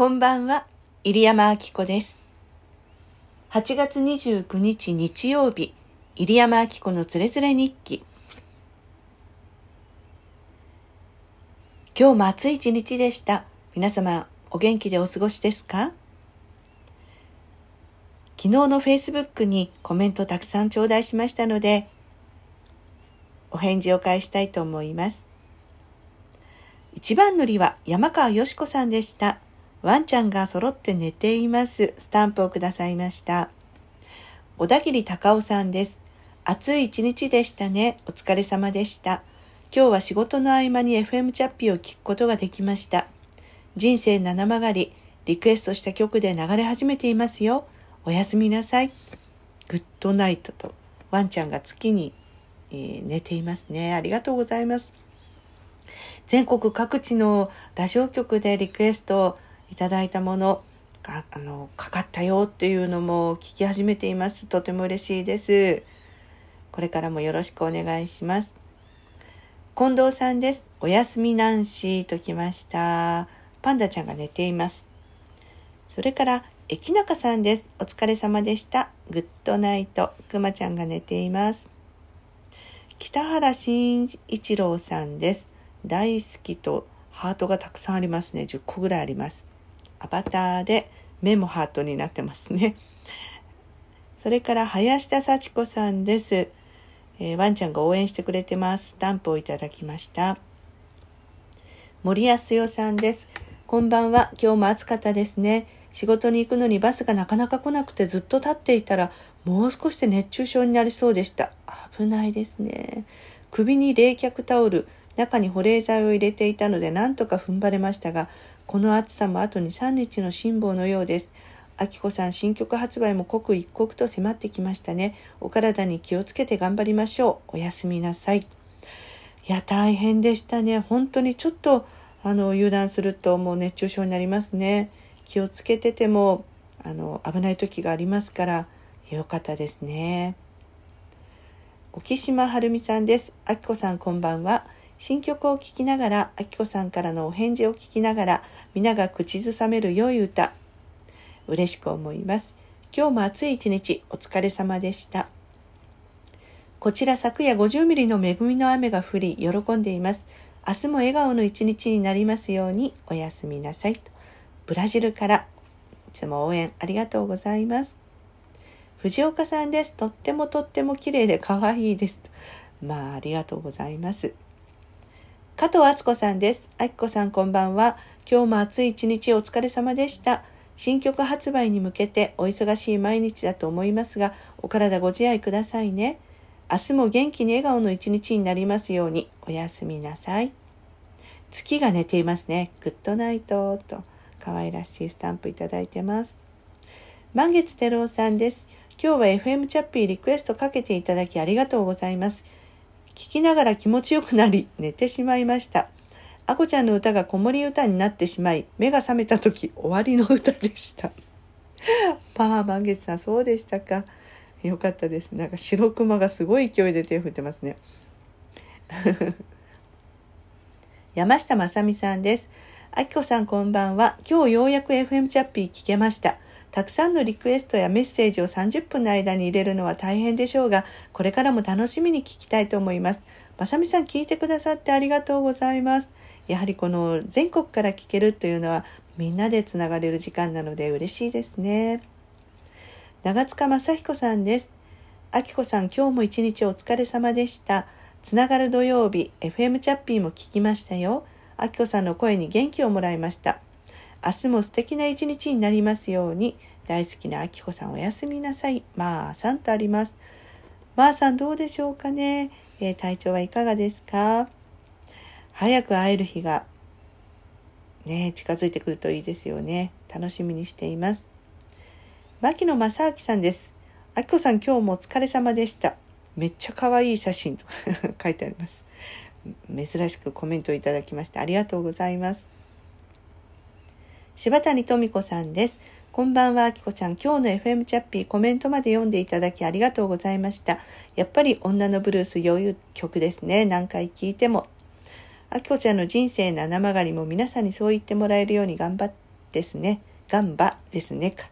こんばんは、入山明子です。8月29日日曜日、入山明子のつれづれ日記。今日も暑い一日でした。皆様、お元気でお過ごしですか昨日の Facebook にコメントたくさん頂戴しましたので、お返事を返したいと思います。一番乗りは山川よしこさんでした。ワンちゃんが揃って寝ています。スタンプをくださいました。小田切隆夫さんです。暑い一日でしたね。お疲れ様でした。今日は仕事の合間に FM チャッピーを聞くことができました。人生七曲がり、リクエストした曲で流れ始めていますよ。おやすみなさい。グッドナイトと、ワンちゃんが月に、えー、寝ていますね。ありがとうございます。全国各地のラジオ局でリクエストをいただいたものがあのかかったよっていうのも聞き始めていますとても嬉しいですこれからもよろしくお願いします近藤さんですおやすみナンシーときましたパンダちゃんが寝ていますそれからえきなかさんですお疲れ様でしたグッドナイトくまちゃんが寝ています北原慎一郎さんです大好きとハートがたくさんありますね10個ぐらいありますアバターで目もハートになってますね。それから林田幸子さんです、えー、ワンちゃんが応援してくれてます。スタンプをいただきました。森康代さんです。こんばんは。今日も暑かったですね。仕事に行くのにバスがなかなか来なくてずっと立っていたらもう少しで熱中症になりそうでした。危ないですね。首に冷却タオル、中に保冷剤を入れていたので何とか踏ん張れましたが、この暑さもあと2、3日の辛抱のようです。あきこさん新曲発売も刻一刻と迫ってきましたね。お体に気をつけて頑張りましょう。おやすみなさい。いや、大変でしたね。本当にちょっと、あの、油断するともう熱中症になりますね。気をつけてても、あの、危ない時がありますから、よかったですね。沖島はるみさんです。あきこさんこんばんは。新曲を聴きながら、あきこさんからのお返事を聞きながら、皆が口ずさめる良い歌嬉しく思います今日も暑い一日お疲れ様でしたこちら昨夜50ミリの恵みの雨が降り喜んでいます明日も笑顔の一日になりますようにおやすみなさいとブラジルからいつも応援ありがとうございます藤岡さんです。とってもとっても綺麗で可愛いです。まあ、ありがとうございます。加藤敦子さんです。あきこさんこんばんは。今日も暑い一日お疲れ様でした。新曲発売に向けてお忙しい毎日だと思いますが、お体ご自愛くださいね。明日も元気に笑顔の一日になりますように、おやすみなさい。月が寝ていますね。グッドナイトと、可愛らしいスタンプいただいてます。満月て郎さんです。今日は FM チャッピーリクエストかけていただきありがとうございます。聞きながら気持ちよくなり、寝てしまいました。あこちゃんの歌が子守歌になってしまい、目が覚めた時、終わりの歌でした。まあ、満月さん、そうでしたか。よかったです。なんか白熊がすごい勢いで手を振ってますね。山下正美さんです。あきこさんこんばんは。今日ようやく FM チャッピー聞けました。たくさんのリクエストやメッセージを30分の間に入れるのは大変でしょうが、これからも楽しみに聞きたいと思います。まさみさん聞いてくださってありがとうございます。やはりこの全国から聞けるというのはみんなでつながれる時間なので嬉しいですね。長塚雅彦さんです。あきこさん、今日も一日お疲れ様でした。つながる土曜日、FM チャッピーも聞きましたよ。あきこさんの声に元気をもらいました。明日も素敵な一日になりますように。大好きなあきこさん、おやすみなさい。まあさんとあります。まあさん、どうでしょうかね。えー、体調はいかがですか早く会える日がね、近づいてくるといいですよね。楽しみにしています。牧野正明さんです。あきこさん、今日もお疲れ様でした。めっちゃ可愛い写真と 書いてあります。珍しくコメントをいただきましてありがとうございます。柴谷富子さんです。こんばんは、あきこちゃん。今日の FM チャッピーコメントまで読んでいただきありがとうございました。やっぱり女のブルース余裕曲ですね。何回聞いてもあきこちゃんの人生七曲がりも皆さんにそう言ってもらえるように頑張ですね。頑張ですねか。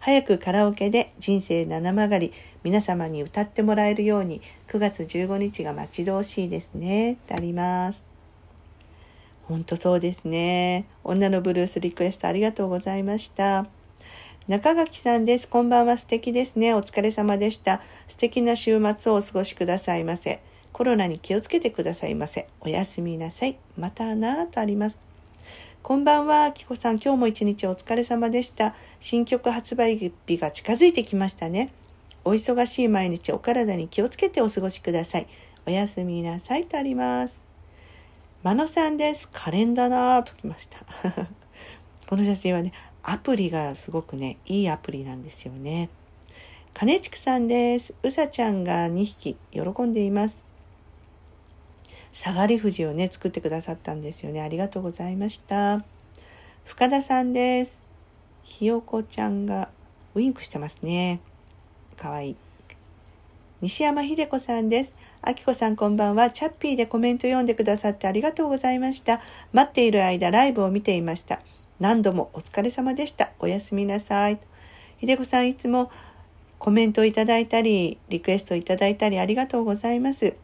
早くカラオケで人生七曲がり皆様に歌ってもらえるように9月15日が待ち遠しいですね。ってあります。ほんとそうですね。女のブルースリクエストありがとうございました。中垣さんです。こんばんは。素敵ですね。お疲れ様でした。素敵な週末をお過ごしくださいませ。コロナに気をつけてくださいませ。おやすみなさい。またなぁとあります。こんばんは、きこさん。今日も一日お疲れ様でした。新曲発売日が近づいてきましたね。お忙しい毎日、お体に気をつけてお過ごしください。おやすみなさいとあります。まのさんです。可憐だなぁときました。この写真はね、アプリがすごくね、いいアプリなんですよね。金畜さんです。うさちゃんが2匹喜んでいます。下がり富士をね、作ってくださったんですよね。ありがとうございました。深田さんです。ひよこちゃんがウインクしてますね。かわいい。西山秀子さんです。あきこさんこんばんは。チャッピーでコメント読んでくださってありがとうございました。待っている間、ライブを見ていました。何度もお疲れ様でした。おやすみなさい。秀子さんいつもコメントをいただいたり、リクエストをいただいたりありがとうございます。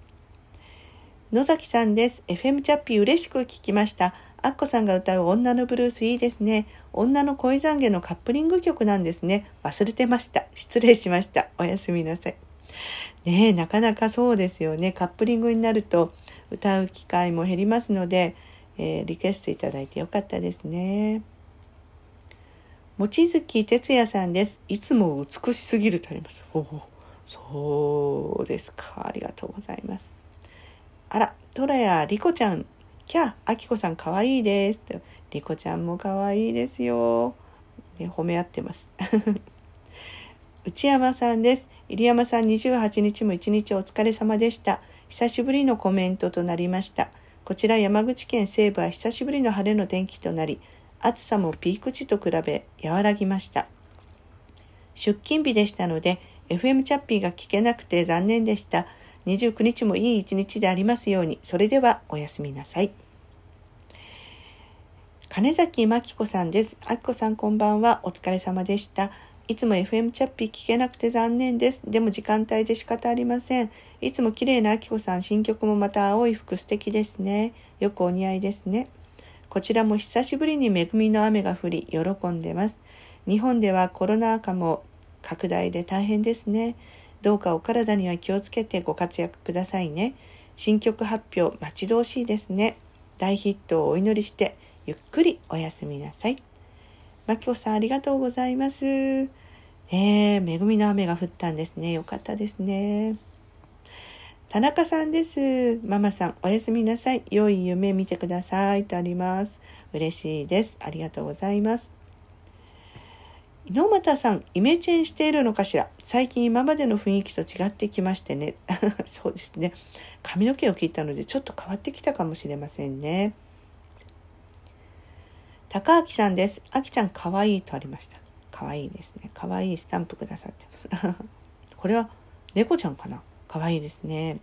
野崎さんです。FM チャッピー嬉しく聞きました。アッコさんが歌う女のブルースいいですね。女の恋懺悔のカップリング曲なんですね。忘れてました。失礼しました。おやすみなさい。ねえ、なかなかそうですよね。カップリングになると歌う機会も減りますので、えー、リクエストいただいてよかったですね。望月哲也さんです。いつも美しすぎるとあります。そうですか。ありがとうございます。あら、トラやリコちゃん。きゃ、あきこさんかわいいです。とリコちゃんもかわいいですよ。ね、褒め合ってます。内山さんです。入山さん28日も一日お疲れ様でした。久しぶりのコメントとなりました。こちら山口県西部は久しぶりの晴れの天気となり、暑さもピーク時と比べ和らぎました。出勤日でしたので、FM チャッピーが聞けなくて残念でした。29日もいい一日でありますように。それではおやすみなさい。金崎真紀子さんです。あきこさんこんばんは。お疲れ様でした。いつも FM チャッピー聞けなくて残念です。でも時間帯で仕方ありません。いつも綺麗なあきこさん、新曲もまた青い服素敵ですね。よくお似合いですね。こちらも久しぶりに恵みの雨が降り、喜んでます。日本ではコロナ禍も拡大で大変ですね。どうかお体には気をつけてご活躍くださいね。新曲発表待ち遠しいですね。大ヒットをお祈りして、ゆっくりおやすみなさい。まきこさん、ありがとうございます。えー、恵みの雨が降ったんですね。よかったですね。田中さんです。ママさん、おやすみなさい。良い夢見てください。とあります。嬉しいです。ありがとうございます。猪俣さん、イメチェンしているのかしら最近今までの雰囲気と違ってきましてね。そうですね。髪の毛を切ったのでちょっと変わってきたかもしれませんね。高明さんです。あきちゃん、かわいいとありました。かわいいですね。かわいいスタンプくださってます。これは猫ちゃんかなかわいいですね。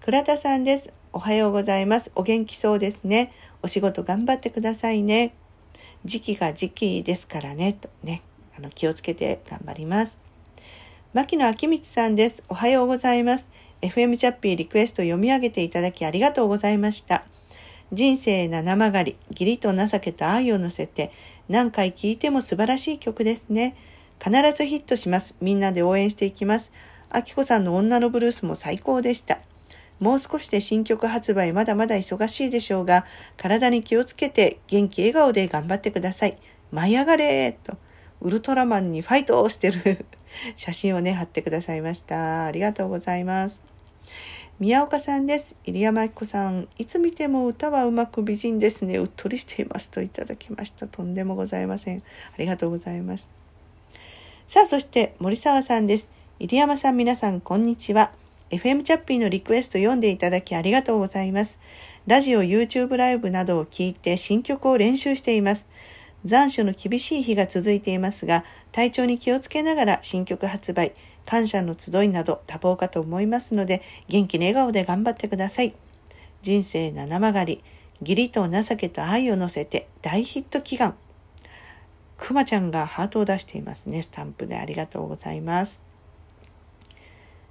倉田さんです。おはようございます。お元気そうですね。お仕事頑張ってくださいね。時期が時期ですからね、とね、あの気をつけて頑張ります。牧野明道さんです。おはようございます。FM チャッピーリクエスト読み上げていただきありがとうございました。人生七曲がり、義理と情けと愛を乗せて、何回聴いても素晴らしい曲ですね。必ずヒットします。みんなで応援していきます。あきこさんの女のブルースも最高でした。もう少しで新曲発売まだまだ忙しいでしょうが、体に気をつけて元気笑顔で頑張ってください。舞い上がれと、ウルトラマンにファイトをしてる 写真をね、貼ってくださいました。ありがとうございます。宮岡さんです。入山明子さん、いつ見ても歌はうまく美人ですね。うっとりしていますといただきました。とんでもございません。ありがとうございます。さあ、そして森沢さんです。入山さん、皆さん、こんにちは。FM チャッピーのリクエスト読んでいただきありがとうございます。ラジオ、YouTube ライブなどを聞いて新曲を練習しています。残暑の厳しい日が続いていますが、体調に気をつけながら新曲発売、感謝の集いなど多忙かと思いますので、元気に笑顔で頑張ってください。人生七曲がり、義理と情けと愛を乗せて大ヒット祈願。くまちゃんがハートを出していますね。スタンプでありがとうございます。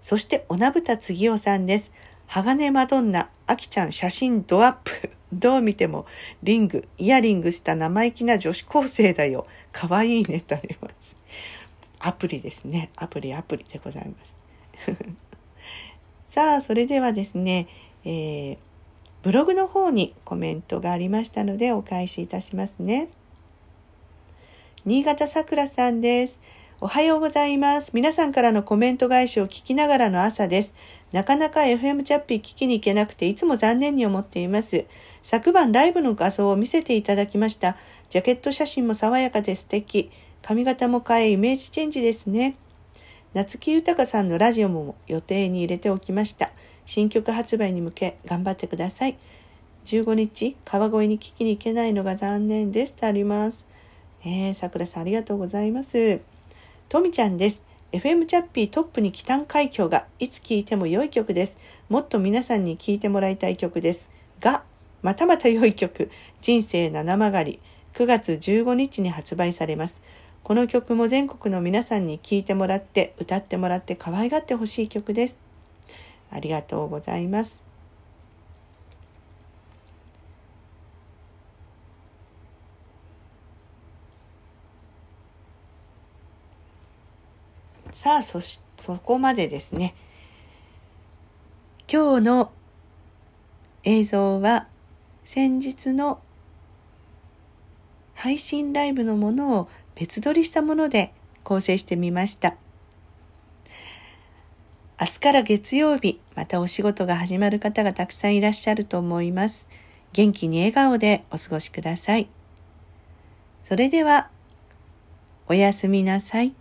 そしておなぶたつぎおさんです。鋼マドンナ、あきちゃん写真ドアップ。どう見てもリング、イヤリングした生意気な女子高生だよ。かわいいねとあります。アプリですね。アプリアプリでございます。さあ、それではですね、えー、ブログの方にコメントがありましたのでお返しいたしますね。新潟さくらさんです。おはようございます。皆さんからのコメント返しを聞きながらの朝です。なかなか FM チャッピー聞きに行けなくていつも残念に思っています。昨晩ライブの画像を見せていただきました。ジャケット写真も爽やかで素敵。髪型も変えイメージチェンジですね。夏木豊さんのラジオも予定に入れておきました。新曲発売に向け頑張ってください。15日、川越に聞きに行けないのが残念ですとあります。えー、桜さんありがとうございます。とみちゃんです。FM チャッピートップに北海峡がいつ聴いても良い曲です。もっと皆さんに聴いてもらいたい曲です。が、またまた良い曲、人生七曲がり、9月15日に発売されます。この曲も全国の皆さんに聴いてもらって、歌ってもらって可愛がってほしい曲です。ありがとうございます。さあ、そし、そこまでですね。今日の映像は先日の配信ライブのものを別撮りしたもので構成してみました。明日から月曜日、またお仕事が始まる方がたくさんいらっしゃると思います。元気に笑顔でお過ごしください。それでは、おやすみなさい。